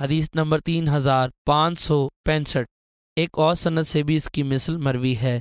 हदीस नंबर तीन हज़ार पाँच सौ पैंसठ एक और सनत से भी इसकी मिसल मरवी है